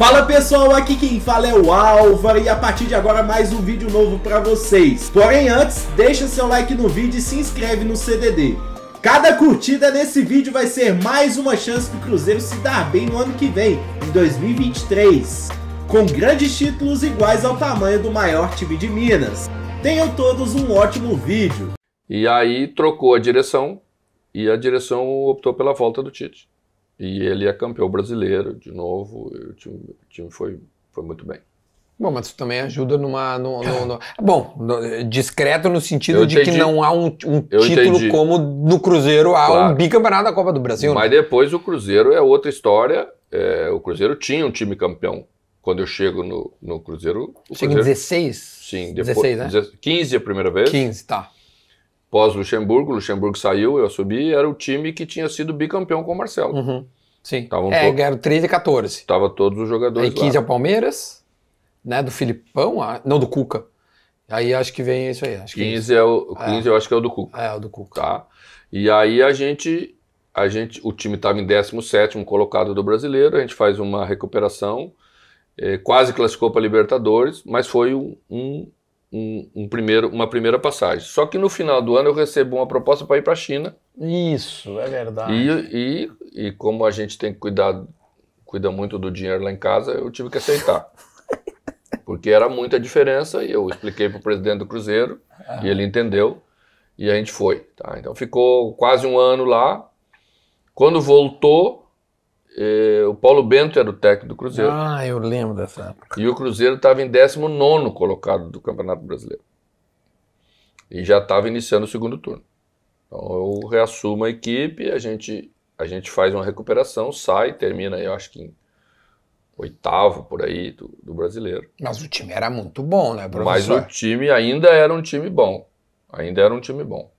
Fala pessoal, aqui quem fala é o Álvaro e a partir de agora mais um vídeo novo para vocês. Porém antes, deixa seu like no vídeo e se inscreve no CDD. Cada curtida nesse vídeo vai ser mais uma chance pro Cruzeiro se dar bem no ano que vem, em 2023. Com grandes títulos iguais ao tamanho do maior time de Minas. Tenham todos um ótimo vídeo. E aí trocou a direção e a direção optou pela volta do Tite. E ele é campeão brasileiro, de novo, o time, o time foi, foi muito bem. Bom, mas isso também ajuda numa. No, no, no, bom, discreto no sentido eu de entendi. que não há um, um título entendi. como no Cruzeiro há claro. um bicampeonato da Copa do Brasil. Mas né? depois o Cruzeiro é outra história. É, o Cruzeiro tinha um time campeão. Quando eu chego no, no Cruzeiro. Chega em 16? Sim, depois. 16, né? 15 a primeira vez. 15, tá pós-Luxemburgo, Luxemburgo saiu, eu subi, era o time que tinha sido bicampeão com o Marcelo. Uhum. Sim. Tavam é, ganharam 13 e 14. Tava todos os jogadores Aí 15 lá. é o Palmeiras, né, do Filipão, ah, não, do Cuca. Aí acho que vem isso aí. Acho 15, é, é o, 15 é. eu acho que é o do Cuca. É, o do Cuca. Tá? E aí a gente, a gente o time estava em 17º colocado do Brasileiro, a gente faz uma recuperação, eh, quase classificou para Libertadores, mas foi um, um um, um, primeiro, uma primeira passagem. Só que no final do ano eu recebo uma proposta para ir para a China. Isso, é verdade. E, e, e como a gente tem que cuidar, cuida muito do dinheiro lá em casa, eu tive que aceitar. Porque era muita diferença e eu expliquei para o presidente do Cruzeiro ah. e ele entendeu e a gente foi. Tá? Então ficou quase um ano lá. Quando voltou, eh, o Paulo Bento era o técnico do Cruzeiro. Ah, eu lembro dessa época. E o Cruzeiro estava em 19 colocado do Campeonato Brasileiro. E já estava iniciando o segundo turno. Então eu reassumo a equipe, a gente, a gente faz uma recuperação, sai, termina, eu acho que em oitavo por aí do, do brasileiro. Mas o time era muito bom, né, professor? Mas o time ainda era um time bom. Ainda era um time bom.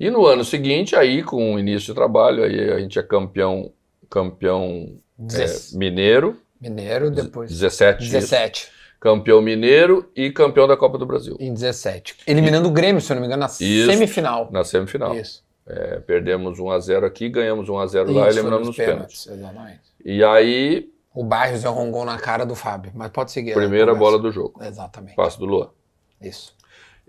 E no ano seguinte, aí com o início de trabalho, aí a gente é campeão campeão Dez... é, mineiro. Mineiro, depois. 17. 17. Isso. Campeão mineiro e campeão da Copa do Brasil. Em 17. Eliminando e... o Grêmio, se eu não me engano, na isso, semifinal. Na semifinal. Isso. É, perdemos 1 x 0 aqui, ganhamos 1 x 0 lá e eliminamos nos pênaltis. pênaltis. Exatamente. E aí. O Barros é um gol na cara do Fábio, mas pode seguir. Primeira bola do jogo. Exatamente. Passo do Luan. Isso.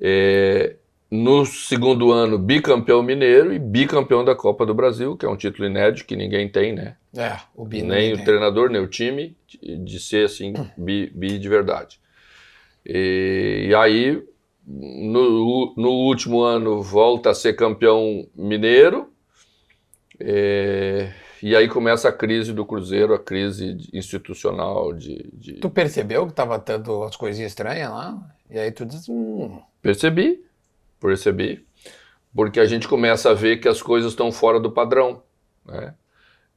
É, no segundo ano, bicampeão mineiro e bicampeão da Copa do Brasil, que é um título inédito que ninguém tem, né? É, o bi Nem o tem. treinador, nem o time, de ser assim, bi, bi de verdade. E, e aí, no, no, último ano, volta a ser campeão mineiro. É, e aí começa a crise do Cruzeiro, a crise institucional de. de... Tu percebeu que estava tendo as coisinhas estranhas lá? E aí tu diz. Hum. Percebi percebi, porque a gente começa a ver que as coisas estão fora do padrão. Né?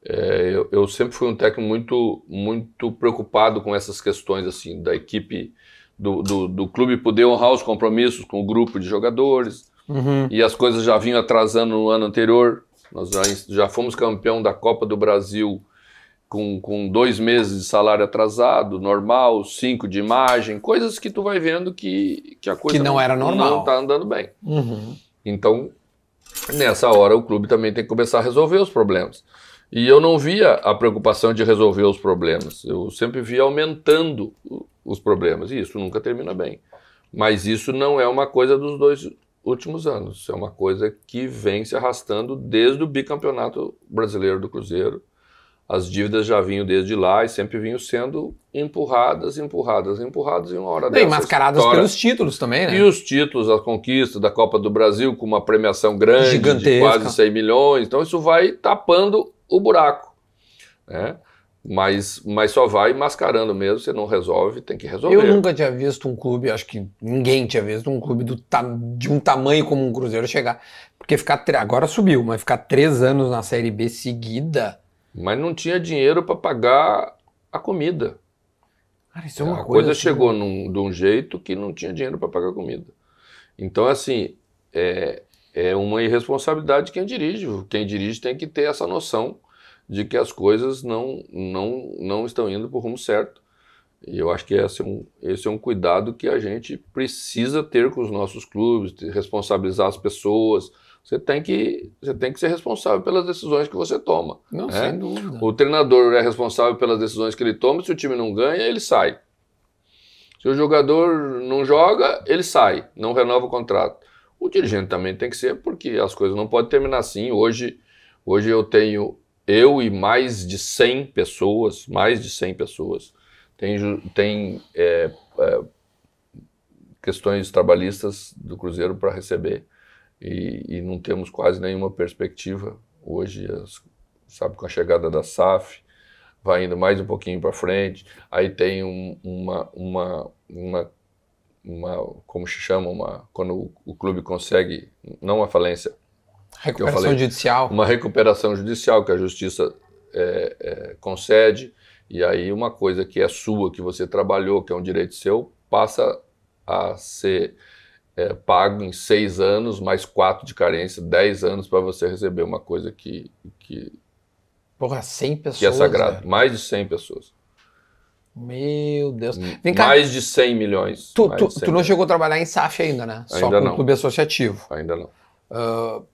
É, eu, eu, sempre fui um técnico muito, muito preocupado com essas questões assim da equipe, do, do, do clube poder honrar os compromissos com o grupo de jogadores. Uhum. E as coisas já vinham atrasando no ano anterior. Nós já, já fomos campeão da Copa do Brasil com, com dois meses de salário atrasado, normal, cinco de imagem, coisas que tu vai vendo que, que a coisa que não, não era normal. não está andando bem. Uhum. Então, nessa hora, o clube também tem que começar a resolver os problemas. E eu não via a preocupação de resolver os problemas. Eu sempre via aumentando os problemas. E isso nunca termina bem. Mas isso não é uma coisa dos dois últimos anos. Isso é uma coisa que vem se arrastando desde o bicampeonato brasileiro do Cruzeiro as dívidas já vinham desde lá e sempre vinham sendo empurradas, empurradas, empurradas em uma hora Bem, mascaradas história. pelos títulos também, né? E os títulos, a conquista da Copa do Brasil com uma premiação grande Gigantesca. de quase 100 milhões. Então isso vai tapando o buraco, né? Mas, mas só vai mascarando mesmo, você não resolve, tem que resolver. Eu nunca tinha visto um clube, acho que ninguém tinha visto um clube do, de um tamanho como um Cruzeiro chegar. Porque ficar. Agora subiu, mas ficar três anos na Série B seguida mas não tinha dinheiro para pagar a comida. Cara, isso é uma a coisa, coisa assim, chegou num, de um jeito que não tinha dinheiro para pagar a comida. Então, assim, é, é uma irresponsabilidade quem dirige. Quem dirige tem que ter essa noção de que as coisas não, não, não estão indo para o rumo certo. E eu acho que esse é, um, esse é um cuidado que a gente precisa ter com os nossos clubes, responsabilizar as pessoas, você tem que você tem que ser responsável pelas decisões que você toma. Não, né? sem dúvida. O treinador é responsável pelas decisões que ele toma. Se o time não ganha, ele sai. Se o jogador não joga, ele sai, não renova o contrato. O dirigente também tem que ser, porque as coisas não podem terminar assim. Hoje, hoje eu tenho eu e mais de 100 pessoas, mais de 100 pessoas, tem, tem é, é, questões trabalhistas do Cruzeiro para receber e, e não temos quase nenhuma perspectiva. Hoje, as, sabe, com a chegada da SAF, vai indo mais um pouquinho para frente, aí tem um, uma, uma, uma, uma, como se chama, uma, quando o, o clube consegue, não a falência, recuperação falei, judicial. Uma recuperação judicial que a justiça é, é, concede, e aí uma coisa que é sua, que você trabalhou, que é um direito seu, passa a ser é, pago em seis anos, mais quatro de carência, dez anos para você receber uma coisa que. que Porra, 100 pessoas. Que é sagrado. Né? Mais de 100 pessoas. Meu Deus. Hum, Vem cá. Mais de 100 milhões. Tu, tu, 100 tu não milhões. chegou a trabalhar em SAF ainda, né? Só ainda com não. clube associativo. Ainda não. Uh,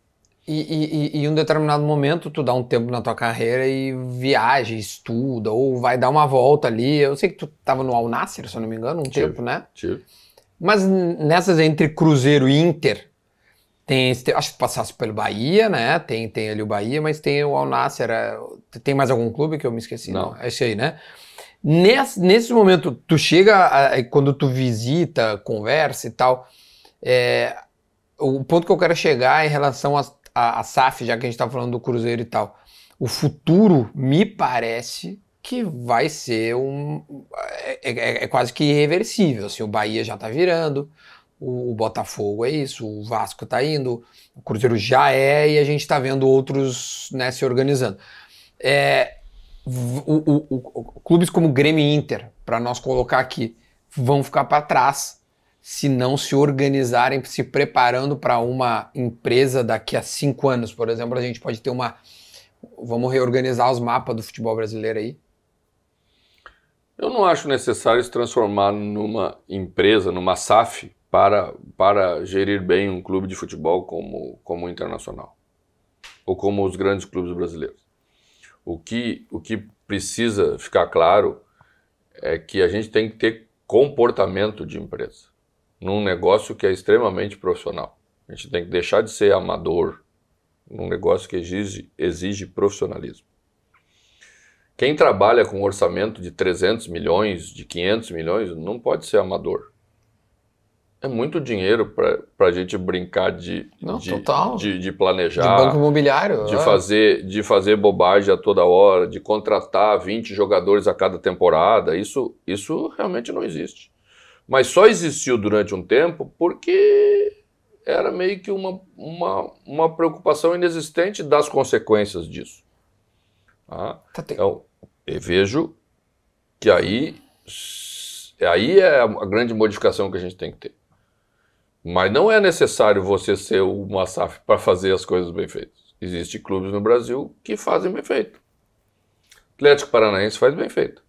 e, em um determinado momento, tu dá um tempo na tua carreira e viaja, estuda, ou vai dar uma volta ali. Eu sei que tu estava no Al Nasser, se eu não me engano, um tive, tempo, né? Tive. Mas nessas entre Cruzeiro e Inter, tem, acho que passasse pelo Bahia, né? Tem, tem ali o Bahia, mas tem o Alnasser. É, tem mais algum clube que eu me esqueci? Não. Não. É esse aí, né? Nesse, nesse momento, tu chega, a, quando tu visita, conversa e tal, é, o ponto que eu quero chegar é em relação à SAF, já que a gente está falando do Cruzeiro e tal. O futuro, me parece, que vai ser um. É, é, é quase que irreversível. Assim, o Bahia já está virando, o, o, Botafogo é isso, o Vasco está indo, o Cruzeiro já é e a gente está vendo outros né, se organizando. É, o, o, clubes como Grêmio e Inter, para nós colocar aqui, vão ficar para trás se não se organizarem, se preparando para uma empresa daqui a cinco anos, por exemplo, a gente pode ter uma vamos reorganizar os mapas do futebol brasileiro aí. Eu não acho necessário se transformar numa empresa, numa SAF, para, para gerir bem um clube de futebol como, como o Internacional ou como os grandes clubes brasileiros. O que, o que precisa ficar claro é que a gente tem que ter comportamento de empresa num negócio que é extremamente profissional. A gente tem que deixar de ser amador num negócio que exige, exige profissionalismo. Quem trabalha com um orçamento de 300 milhões, de 500 milhões, não pode ser amador. É muito dinheiro para a gente brincar de, não, de, de, de, planejar. De banco imobiliário. De, é. fazer, de fazer bobagem a toda hora, de contratar 20 jogadores a cada temporada. Isso, isso realmente não existe. Mas só existiu durante um tempo porque era meio que uma, uma, uma preocupação inexistente das consequências disso. Ah, então, vejo que aí, é, aí é a grande modificação que a gente tem que ter. Mas não é necessário você ser uma SAF para fazer as coisas bem feitas. Existem clubes no Brasil que fazem bem feito. Atlético Paranaense faz bem feito.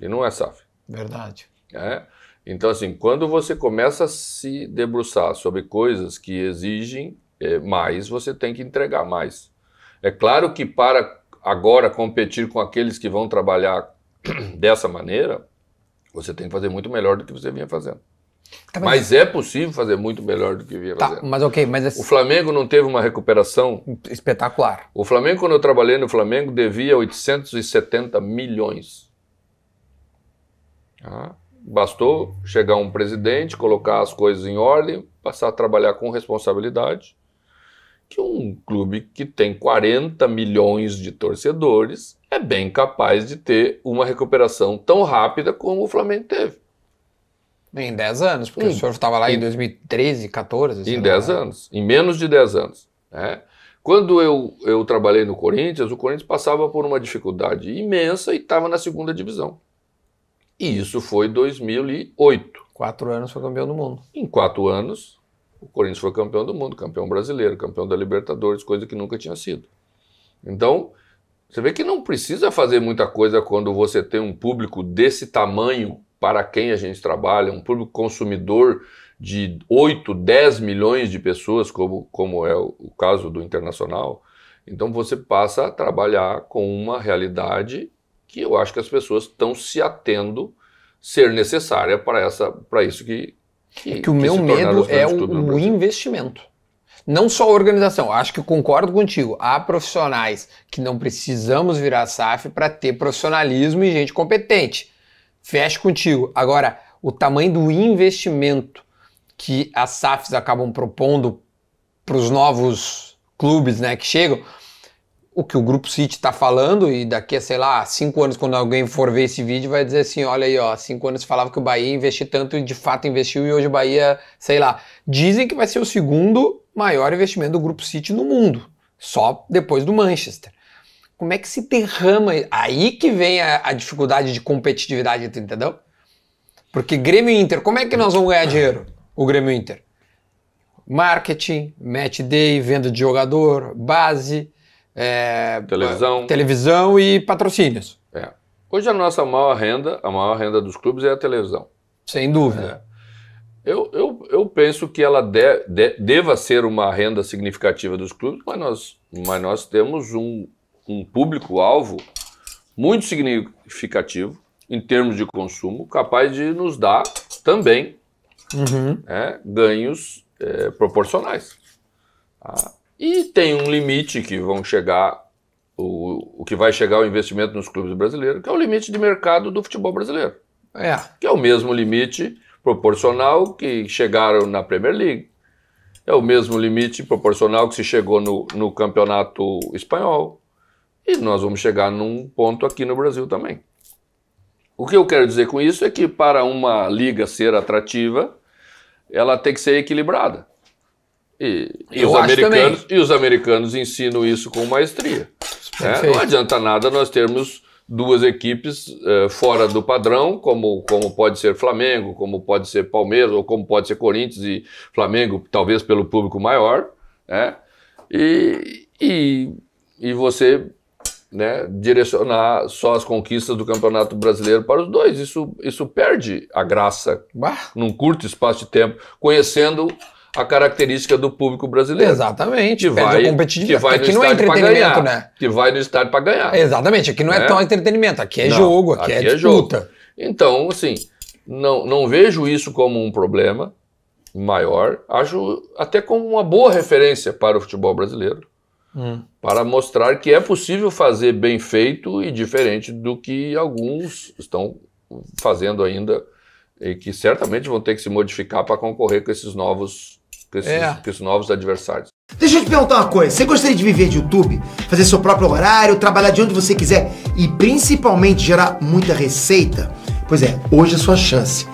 E não é SAF. Verdade. É? Então, assim, quando você começa a se debruçar sobre coisas que exigem é, mais, você tem que entregar mais. É claro que para agora competir com aqueles que vão trabalhar dessa maneira, você tem que fazer muito melhor do que você vinha fazendo. Tá, mas... mas... é possível fazer muito melhor do que vinha tá, fazendo. Mas ok, mas é o Flamengo não teve uma recuperação espetacular. O Flamengo, quando eu trabalhei no Flamengo, devia 870 milhões. Ah, bastou chegar um presidente, colocar as coisas em ordem, passar a trabalhar com responsabilidade que um clube que tem 40 milhões de torcedores é bem capaz de ter uma recuperação tão rápida como o Flamengo teve. Em 10 anos, porque em, hum. o senhor estava lá em, em 2013, 14? Em 10 anos, em menos de 10 anos. Né? Quando eu, eu trabalhei no Corinthians, o Corinthians passava por uma dificuldade imensa e estava na segunda divisão. E isso foi 2008. Quatro anos foi campeão do mundo. Em quatro anos, o Corinthians foi campeão do mundo, campeão brasileiro, campeão da Libertadores, coisa que nunca tinha sido. Então, você vê que não precisa fazer muita coisa quando você tem um público desse tamanho para quem a gente trabalha, um público consumidor de 8, 10 milhões de pessoas, como, como é o caso do Internacional. Então você passa a trabalhar com uma realidade que eu acho que as pessoas estão se atendo ser necessária para essa para isso que, que, é que o meu medo é o, o investimento. Não só a organização, acho que concordo contigo. Há profissionais que não precisamos virar SAF para ter profissionalismo e gente competente. Fecho contigo. Agora, o tamanho do investimento que as SAFs acabam propondo para os novos clubes né, que chegam, o que o Grupo City está falando, e daqui a, sei lá, cinco anos, quando alguém for ver esse vídeo, vai dizer assim: olha aí, ó, cinco anos falava que o Bahia investiu tanto e de fato investiu, e hoje o Bahia, sei lá. Dizem que vai ser o segundo maior investimento do Grupo City no mundo, só depois do Manchester. Como é que se derrama? Aí que vem a, a dificuldade de competitividade, entendeu? Porque Grêmio Inter, como é que nós vamos ganhar dinheiro? O Grêmio Inter? Marketing, match day, venda de jogador, base é, televisão. É, televisão e patrocínios. É. Hoje a nossa maior renda, a maior renda dos clubes é a televisão. Sem dúvida. É. Eu, eu, eu penso que ela de, de, deva ser uma renda significativa dos clubes, mas nós, mas nós temos um, um público-alvo muito significativo em termos de consumo, capaz de nos dar também uhum. é, ganhos é, proporcionais. Ah, e tem um limite que vão chegar, o, o que vai chegar o investimento nos clubes brasileiros, que é o limite de mercado do futebol brasileiro. É. Que é o mesmo limite proporcional que chegaram na Premier League. É o mesmo limite proporcional que se chegou no, no campeonato espanhol. E nós vamos chegar num ponto aqui no Brasil também. O que eu quero dizer com isso é que para uma liga ser atrativa, ela tem que ser equilibrada. E, e os americanos, e os americanos ensinam isso com maestria. Né? Não adianta nada nós termos duas equipes uh, fora do padrão, como, como pode ser Flamengo, como pode ser Palmeiras, ou como pode ser Corinthians e Flamengo, talvez pelo público maior, né? E, e, e você né, direcionar só as conquistas do Campeonato Brasileiro para os dois. Isso, isso perde a graça bah. num curto espaço de tempo, conhecendo a característica do público brasileiro. Exatamente. Que vai, competitividade. Que vai aqui no não é entretenimento, ganhar, né? Que vai no estádio para ganhar. Exatamente. Aqui não é, é tão entretenimento. Aqui é não, jogo, aqui, aqui é, é disputa. Jogo. Então, assim, não, não vejo isso como um problema maior. Acho até como uma boa referência para o futebol brasileiro. Hum. Para mostrar que é possível fazer bem feito e diferente do que alguns estão fazendo ainda e que certamente vão ter que se modificar para concorrer com esses novos com esses, é. com esses novos adversários. Deixa eu te perguntar uma coisa. Você gostaria de viver de YouTube? Fazer seu próprio horário, trabalhar de onde você quiser e principalmente gerar muita receita? Pois é, hoje é a sua chance.